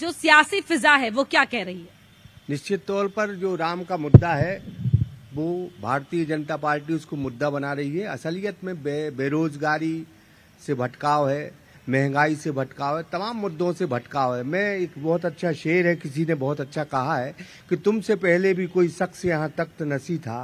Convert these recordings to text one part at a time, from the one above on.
जो सियासी फिजा है वो क्या कह रही है निश्चित तौर पर जो राम का मुद्दा है वो भारतीय जनता पार्टी उसको मुद्दा बना रही है असलियत में बे, बेरोजगारी से भटकाव है महंगाई से भटकाव है तमाम मुद्दों से भटकाव है मैं एक बहुत अच्छा शेर है किसी ने बहुत अच्छा कहा है कि तुमसे पहले भी कोई शख्स यहाँ तख्त नसी था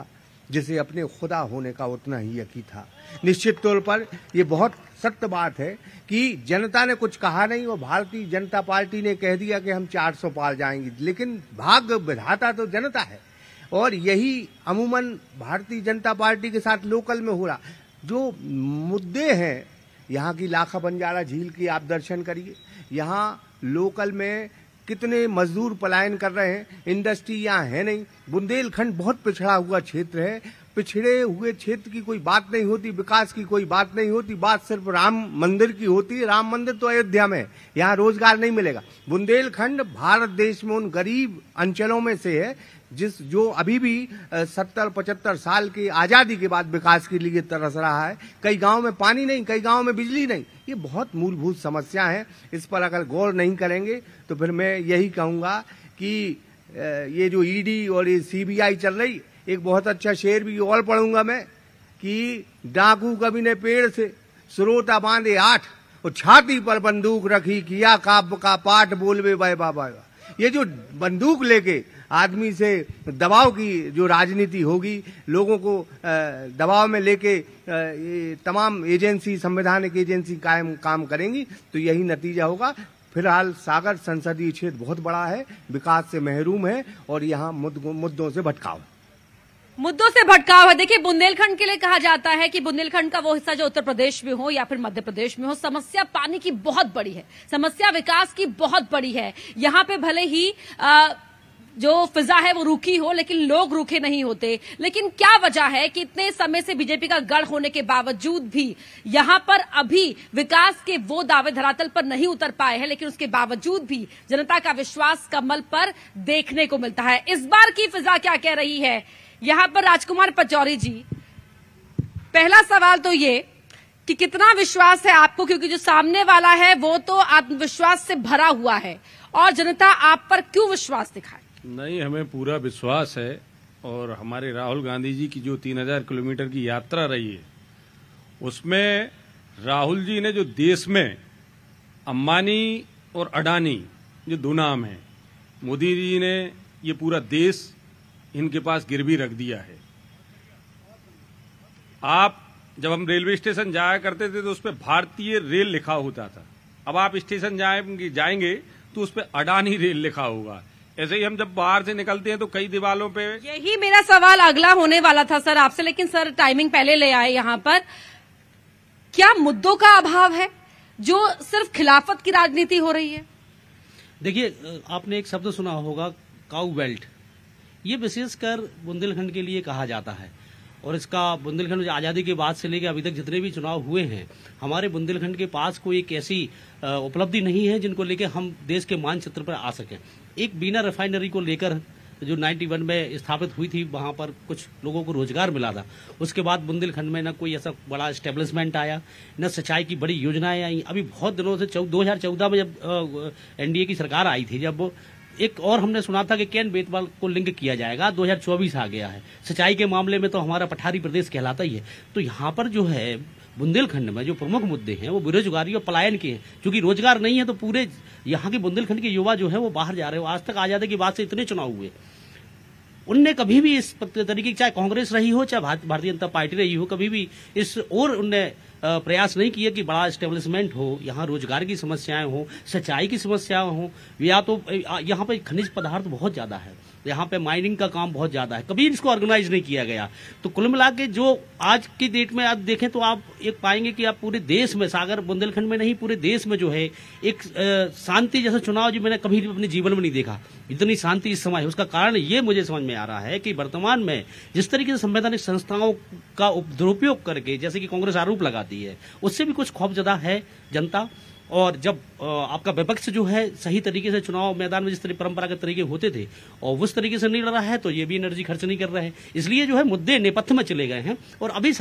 जिसे अपने खुदा होने का उतना ही यकी था निश्चित तौर पर यह बहुत सख्त बात है कि जनता ने कुछ कहा नहीं और भारतीय जनता पार्टी ने कह दिया कि हम 400 पार जाएंगे लेकिन भाग विधाता तो जनता है और यही अमूमन भारतीय जनता पार्टी के साथ लोकल में हो रहा जो मुद्दे हैं यहाँ की लाखा बंजारा झील की आप दर्शन करिए यहाँ लोकल में कितने मजदूर पलायन कर रहे हैं इंडस्ट्री यहाँ है नहीं बुंदेलखंड बहुत पिछड़ा हुआ क्षेत्र है पिछड़े हुए क्षेत्र की कोई बात नहीं होती विकास की कोई बात नहीं होती बात सिर्फ राम मंदिर की होती है राम मंदिर तो अयोध्या में है यहाँ रोजगार नहीं मिलेगा बुंदेलखंड भारत देश में उन गरीब अंचलों में से है जिस जो अभी भी सत्तर पचहत्तर साल की आज़ादी के बाद विकास के लिए तरस रहा है कई गांव में पानी नहीं कई गांव में बिजली नहीं ये बहुत मूलभूत समस्या है इस पर अगर गौर नहीं करेंगे तो फिर मैं यही कहूंगा कि ये जो ईडी e और ये सीबीआई चल रही एक बहुत अच्छा शेर भी और पढ़ूंगा मैं कि डाकू कभी ने पेड़ से स्रोता बांधे आठ और छाती पर बंदूक रखी किया काव्य का पाठ बोलवे वाय बाबा ये जो बंदूक लेके आदमी से दबाव की जो राजनीति होगी लोगों को दबाव में लेके तमाम एजेंसी संवैधानिक एजेंसी कायम काम करेंगी तो यही नतीजा होगा फिलहाल सागर संसदीय क्षेत्र बहुत बड़ा है विकास से महरूम है और यहाँ मुद्दों से भटकाव मुद्दों से भटकाव है देखिए बुंदेलखंड के लिए कहा जाता है कि बुंदेलखंड का वो हिस्सा जो उत्तर प्रदेश में हो या फिर मध्य प्रदेश में हो समस्या पानी की बहुत बड़ी है समस्या विकास की बहुत बड़ी है यहाँ पे भले ही आ, जो फिजा है वो रुखी हो लेकिन लोग रुखे नहीं होते लेकिन क्या वजह है कि इतने समय से बीजेपी का गढ़ होने के बावजूद भी यहां पर अभी विकास के वो दावे धरातल पर नहीं उतर पाए हैं लेकिन उसके बावजूद भी जनता का विश्वास कमल पर देखने को मिलता है इस बार की फिजा क्या कह रही है यहाँ पर राजकुमार पचौरी जी पहला सवाल तो ये कि कितना विश्वास है आपको क्योंकि जो सामने वाला है वो तो आत्मविश्वास से भरा हुआ है और जनता आप पर क्यों विश्वास दिखाए नहीं हमें पूरा विश्वास है और हमारे राहुल गांधी जी की जो 3000 किलोमीटर की यात्रा रही है उसमें राहुल जी ने जो देश में अम्बानी और अडानी जो दो नाम है मोदी जी ने ये पूरा देश इनके पास गिरवी रख दिया है आप जब हम रेलवे स्टेशन जाया करते थे तो उस पर भारतीय रेल लिखा होता था अब आप स्टेशन जाएंगे जाएंगे तो उस पर अडानी रेल लिखा होगा ऐसे ही हम जब बाहर से निकलते हैं तो कई दीवारों पे यही मेरा सवाल अगला होने वाला था सर आपसे लेकिन सर टाइमिंग पहले ले आए यहाँ पर क्या मुद्दों का अभाव है जो सिर्फ खिलाफत की राजनीति हो रही है देखिए आपने एक शब्द सुना होगा काउ बेल्ट ये विशेषकर बुंदेलखंड के लिए कहा जाता है और इसका बुंदेलखंड आज़ादी के बाद से लेकर अभी तक जितने भी चुनाव हुए हैं हमारे बुंदेलखंड के पास कोई एक ऐसी उपलब्धि नहीं है जिनको लेकर हम देश के मानचित्र पर आ सकें एक बीना रिफाइनरी को लेकर जो 91 में स्थापित हुई थी वहाँ पर कुछ लोगों को रोजगार मिला था उसके बाद बुंदेलखंड में न कोई ऐसा बड़ा स्टेब्लिशमेंट आया न सिंचाई की बड़ी योजनाएं आई अभी बहुत दिनों से दो हजार चौदह में जब एनडीए की सरकार आई थी जब एक और हमने सुना था कि कैन बेतवाल को लिंक किया जाएगा 2024 आ गया है सिंचाई के मामले में तो हमारा पठारी प्रदेश कहलाता ही है तो यहाँ पर जो है बुंदेलखंड में जो प्रमुख मुद्दे हैं वो बेरोजगारी और पलायन के हैं क्योंकि रोजगार नहीं है तो पूरे यहाँ के बुंदेलखंड के युवा जो है वो बाहर जा रहे हो आज तक आजादी की बात से इतने चुनाव हुए उनने कभी भी इस तरीके की चाहे कांग्रेस रही हो चाहे भारतीय जनता पार्टी रही हो कभी भी इस और उनने प्रयास नहीं किया कि बड़ा स्टेब्लिशमेंट हो यहाँ रोजगार की समस्याएं हो सिंचाई की समस्याएं हो या तो यहाँ पे खनिज पदार्थ बहुत ज्यादा है यहाँ पे माइनिंग का काम बहुत ज्यादा है कभी इसको ऑर्गेनाइज नहीं किया गया तो कुल मिला के जो आज की डेट में आप देखें तो आप एक पाएंगे कि आप पूरे देश में सागर बुंदेलखंड में नहीं पूरे देश में जो है एक शांति जैसा चुनाव जो मैंने कभी अपने जीवन में नहीं देखा इतनी शांति इस है उसका कारण ये मुझे समझ में आ रहा है कि वर्तमान में जिस तरीके से संवैधानिक संस्थाओं का दुरुपयोग करके जैसे कि कांग्रेस आरोप लगाती है उससे भी कुछ खौफ ज्यादा है जनता और जब आपका विपक्ष जो है सही तरीके से चुनाव मैदान में जिस तरह परंपरागत तरीके होते थे और उस तरीके से नहीं लड़ रहा है तो ये भी एनर्जी खर्च नहीं कर रहे हैं इसलिए जो है मुद्दे नेपथ्य में चले गए हैं और अभी